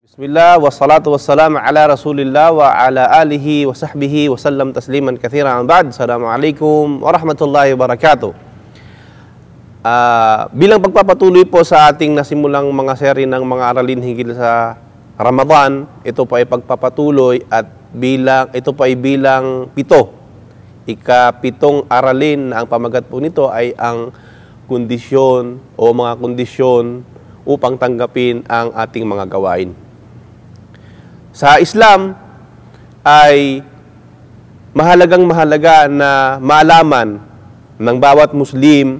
Bismillah wa salatu wassalam ala rasulillah wa ala alihi wa sahbihi wa sallam tasliman kathira ba'd. Assalamualaikum warahmatullahi wabarakatuh. Uh, ah, bilang pagpapatuloy po sa ating nasimulang mga seri ng mga aralin hinggil sa Ramadan, ito po ay pagpapatuloy at bilang ito po ay bilang pito. Ikapitong aralin na ang pamagat po nito ay ang kondisyon o mga kondisyon upang tanggapin ang ating mga gawain. Sa Islam ay mahalagang mahalaga na malaman ng bawat Muslim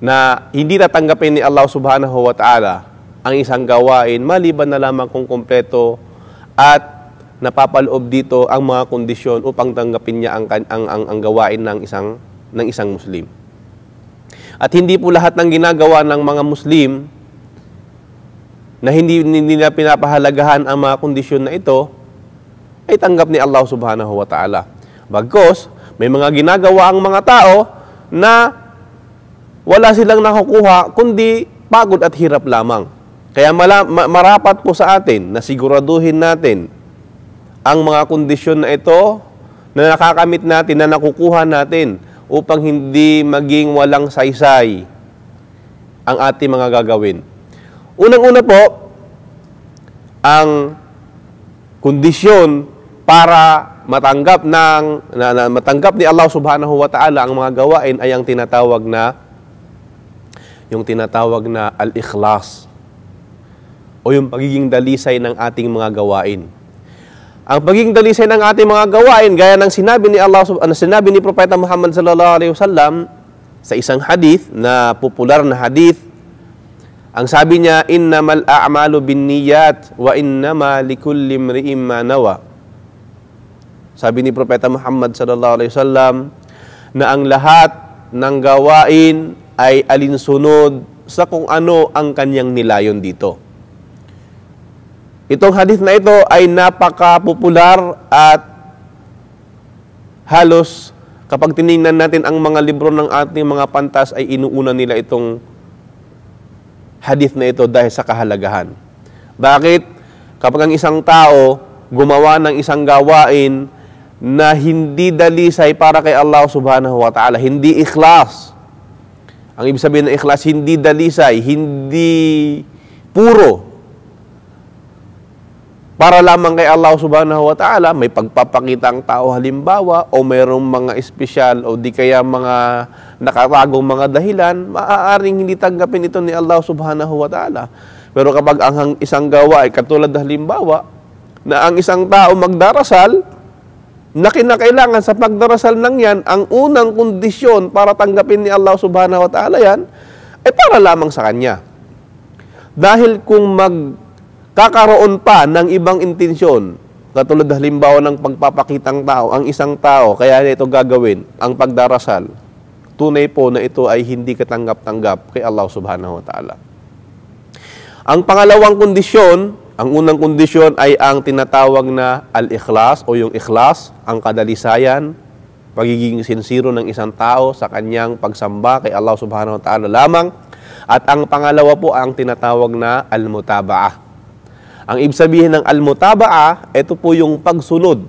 na hindi tatanggapin ni Allah subhanahu wa ta'ala ang isang gawain maliban na lamang kung kumpleto at napapaloob dito ang mga kondisyon upang tanggapin niya ang, ang, ang, ang gawain ng isang, ng isang Muslim. At hindi po lahat ng ginagawa ng mga Muslim na hindi nila pinapahalagahan ang mga kondisyon na ito, ay tanggap ni Allah subhanahu wa ta'ala. Bagkos, may mga ginagawa ang mga tao na wala silang nakukuha kundi pagod at hirap lamang. Kaya marapat po sa atin na siguraduhin natin ang mga kondisyon na ito na nakakamit natin, na nakukuha natin upang hindi maging walang saysay ang ating mga gagawin. Unang-una po, ang kondisyon para matanggap ng na, na, matanggap ni Allah Subhanahu wa Ta'ala ang mga gawain ay ang tinatawag na yung tinatawag na al-ikhlas o yung pagiging dalisay ng ating mga gawain. Ang pagiging dalisay ng ating mga gawain gaya ng sinabi ni Allah na sinabi ni Propeta Muhammad sallallahu alaihi wasallam sa isang hadith na popular na hadith ang sabi niya, innamal a'malu binniyat wa innama likulli imri'in ma nawa. Sabi ni Propeta Muhammad sallallahu alaihi wasallam na ang lahat ng gawain ay alinsunod sa kung ano ang kanyang nilayon dito. Itong hadith na ito ay napaka-popular at halos kapag tiningnan natin ang mga libro ng ating mga pantas ay inuuna nila itong hadith na ito dahil sa kahalagahan. Bakit? Kapag ang isang tao gumawa ng isang gawain na hindi dalisay para kay Allah subhanahu wa ta'ala, hindi ikhlas. Ang ibig sabihin ng ikhlas, hindi dalisay, hindi puro, para lamang kay Allah subhanahu wa ta'ala, may pagpapakita ang tao halimbawa o mayroong mga espesyal o di kaya mga nakatagong mga dahilan, maaaring hindi tanggapin ito ni Allah subhanahu wa ta'ala. Pero kapag ang isang gawa ay katulad halimbawa na ang isang tao magdarasal, na kinakailangan sa pagdarasal ng yan, ang unang kondisyon para tanggapin ni Allah subhanahu wa ta'ala yan, ay para lamang sa Kanya. Dahil kung mag kakaroon pa ng ibang intensyon, katulad halimbawa ng pagpapakitang tao, ang isang tao, kaya ito gagawin, ang pagdarasal, tunay po na ito ay hindi katanggap-tanggap kay Allah subhanahu wa ta'ala. Ang pangalawang kondisyon, ang unang kondisyon ay ang tinatawag na al-ikhlas o yung ikhlas, ang kadalisayan, pagiging sinsiro ng isang tao sa kanyang pagsamba kay Allah subhanahu wa ta'ala lamang. At ang pangalawa po ang tinatawag na al-mutaba'ah ang ibig sabihin ng almutaba'a, ito po yung pagsunod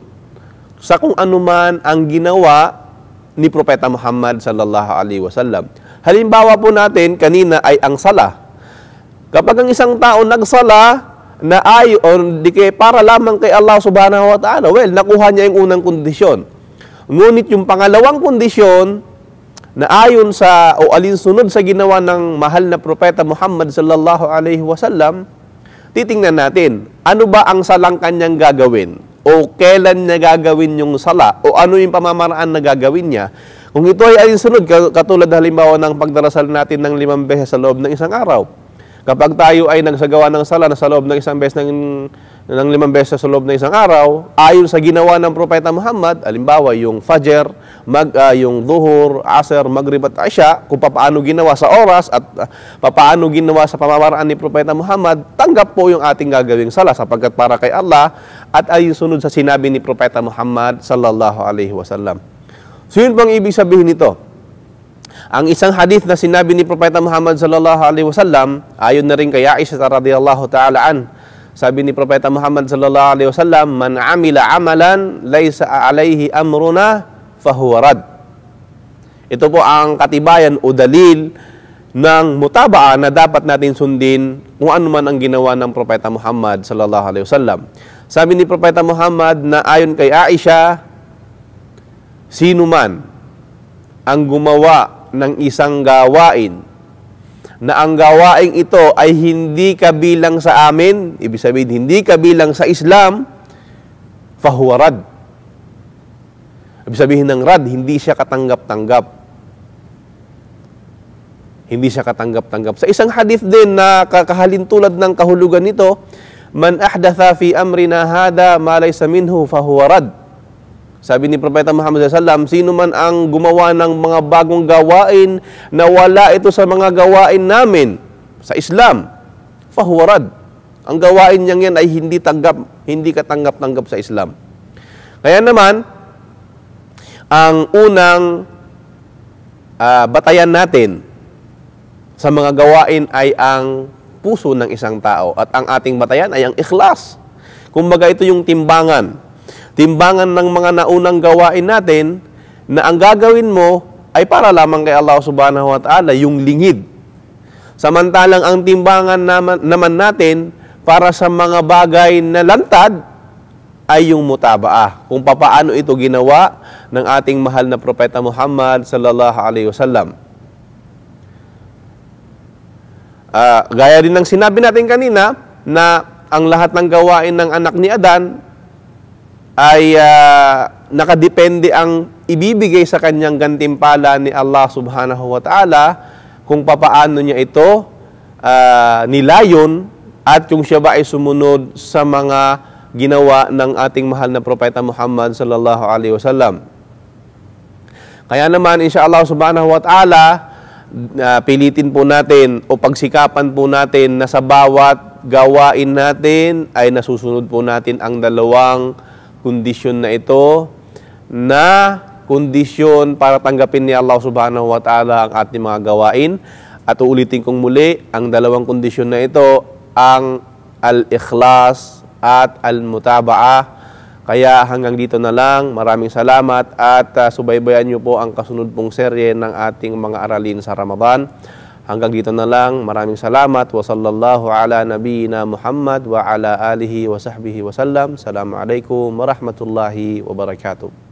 sa kung anuman ang ginawa ni Propeta Muhammad sallallahu alaihi wasallam. Halimbawa po natin kanina ay ang sala. Kapag ang isang tao nagsala na ay o di kay para lamang kay Allah subhanahu wa ta'ala, well, nakuha niya yung unang kondisyon. Ngunit yung pangalawang kondisyon, na ayon sa o alinsunod sa ginawa ng mahal na propeta Muhammad sallallahu alaihi wasallam titingnan natin, ano ba ang salang kanyang gagawin? O kailan niya gagawin yung sala? O ano yung pamamaraan na gagawin niya? Kung ito ay alinsunod, katulad halimbawa ng pagdarasal natin ng limang beses sa loob ng isang araw. Kapag tayo ay nagsagawa ng sala na sa loob ng isang beses ng ng limang beses sa loob ng isang araw, ayon sa ginawa ng Propeta Muhammad, alimbawa yung Fajr, mag, uh, yung Duhur, Asr, Maghrib at Isha, kung paano ginawa sa oras at uh, papaano ginawa sa pamamaraan ni Propeta Muhammad, tanggap po yung ating gagawing sala sapagkat para kay Allah at ayon sunod sa sinabi ni Propeta Muhammad sallallahu alaihi wasallam. So yun bang ibig sabihin nito? Ang isang hadith na sinabi ni Propeta Muhammad sallallahu alaihi wasallam, ayon na rin kay Aisha radhiyallahu ta'ala an, sabi ni Propeta Muhammad sallallahu alaihi wasallam, "Man amila amalan laysa alayhi amruna fahuwa rad." Ito po ang katibayan o dalil ng mutabaan na dapat natin sundin kung ano man ang ginawa ng Propeta Muhammad sallallahu alaihi wasallam. Sabi ni Propeta Muhammad na ayon kay Aisha, sino man ang gumawa ng isang gawain na ang gawaing ito ay hindi kabilang sa amin, ibig sabihin hindi kabilang sa Islam, fahuwa rad. Ibig sabihin ng rad, hindi siya katanggap-tanggap. Hindi siya katanggap-tanggap. Sa isang hadith din na kakahalintulad ng kahulugan nito, Man ahdatha fi amrina hada ma laysa minhu fahuwa rad. Sabi ni Propeta Muhammad SAW, sino man ang gumawa ng mga bagong gawain na wala ito sa mga gawain namin sa Islam, fahuwarad. Ang gawain niyang yan ay hindi tanggap, hindi katanggap-tanggap sa Islam. Kaya naman, ang unang uh, batayan natin sa mga gawain ay ang puso ng isang tao at ang ating batayan ay ang ikhlas. Kumbaga ito yung timbangan timbangan ng mga naunang gawain natin na ang gagawin mo ay para lamang kay Allah subhanahu wa ta'ala, yung lingid. Samantalang ang timbangan naman, naman natin para sa mga bagay na lantad ay yung mutabaa. Kung papaano ito ginawa ng ating mahal na Propeta Muhammad sallallahu alaihi wasallam. Uh, gaya rin ng sinabi natin kanina na ang lahat ng gawain ng anak ni Adan ay uh, nakadepende ang ibibigay sa kanyang gantimpala ni Allah subhanahu wa ta'ala kung papaano niya ito uh, nilayon at kung siya ba ay sumunod sa mga ginawa ng ating mahal na propeta Muhammad sallallahu alaihi wasallam. Kaya naman insya-Allah subhanahu wa ta'ala uh, pilitin po natin o pagsikapan po natin na sa bawat gawain natin ay nasusunod po natin ang dalawang kondisyon na ito na kondisyon para tanggapin ni Allah subhanahu wa ta'ala ang ating mga gawain. At uulitin kong muli, ang dalawang kondisyon na ito, ang al-ikhlas at al-mutaba'ah. Kaya hanggang dito na lang. Maraming salamat at uh, subaybayan niyo po ang kasunod pong serye ng ating mga aralin sa Ramadan. Hanggang dito na lang. Maraming salamat. Wa sallallahu ala nabiyina Muhammad wa ala alihi wa sahbihi wa sallam. Assalamualaikum warahmatullahi wabarakatuh.